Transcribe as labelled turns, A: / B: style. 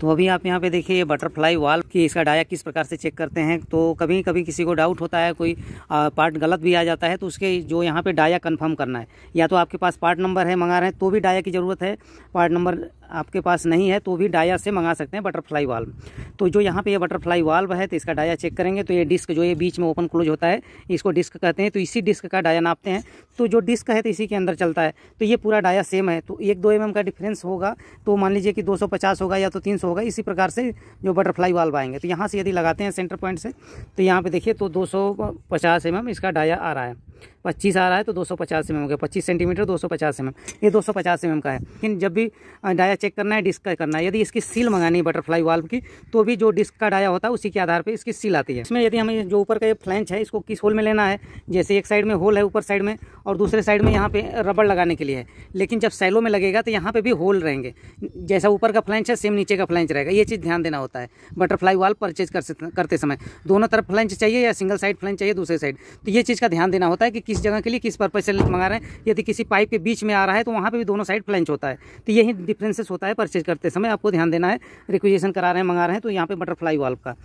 A: तो अभी आप यहाँ पे देखिए ये बटरफ्लाई वाल की इसका डाया किस प्रकार से चेक करते हैं तो कभी कभी किसी को डाउट होता है कोई आ, पार्ट गलत भी आ जाता है तो उसके जो यहाँ पे डाया कंफर्म करना है या तो आपके पास पार्ट नंबर है मंगा रहे हैं तो भी डाया की ज़रूरत है पार्ट नंबर आपके पास नहीं है तो भी डाया से मंगा सकते हैं बटरफ्लाई वाल्व तो जो यहाँ पे ये बटरफ्लाई वाल्व है तो इसका डाया चेक करेंगे तो ये डिस्क जो ये बीच में ओपन क्लोज होता है इसको डिस्क कहते हैं तो इसी डिस्क का डाया नापते हैं तो जो डिस्क है तो इसी के अंदर चलता है तो ये पूरा डाया सेम है तो एक दो एम mm का डिफरेंस होगा तो मान लीजिए कि दो होगा या तो तीन होगा इसी प्रकार से जो बटरफ्लाई वाल्व आएंगे तो यहाँ से यदि लगाते हैं सेंटर पॉइंट से तो यहाँ पर देखिए तो दो सौ mm इसका डाया आ रहा है पच्चीस आ रहा है तो दो सौ पचास एम एम होगा पच्चीस सेंटीमीटर दो सौ पचास एम एम ये दो सौ पचास एम एम का है लेकिन जब भी डाया चेक करना है डिस्क का करना है यदि इसकी सील मंगानी है बटरफ्लाई वाल्व की तो भी जो डिस्क का डाया होता है उसी के आधार पर इसकी सील आती है इसमें यदि हमें जो ऊपर का ये फ्लैंच है इसको किस होल में लेना है जैसे एक साइड में होल है ऊपर साइड में और दूसरे साइड में यहाँ पर रबड़ लगाने के लिए है लेकिन जब सैलो में लगेगा तो यहाँ पर भी होल रहेंगे जैसा ऊपर का फ्लैंच है सेम नीचे का फ्लैंच रहेगा ये चीज़ ध्यान देना होता है बटरफ्लाई वाल्व परचेज करते समय दोनों तरफ फ्लैंच चाहिए या सिंगल साइड फ्लैंच चाहिए दूसरे साइड तो ये चीज़ का ध्यान देना होता है है कि किस जगह के लिए किस पर्पज से लेंथ मंगा रहे हैं यदि किसी पाइप के बीच में आ रहा है तो वहाँ पर भी दोनों साइड फ्लेंच होता है तो यही डिफ्रेंसेस होता है परचेज करते समय आपको ध्यान देना है रिक्वेजेशन करा रहे हैं मंगा रहे हैं तो यहाँ पर बटरफ्लाई वाल्व का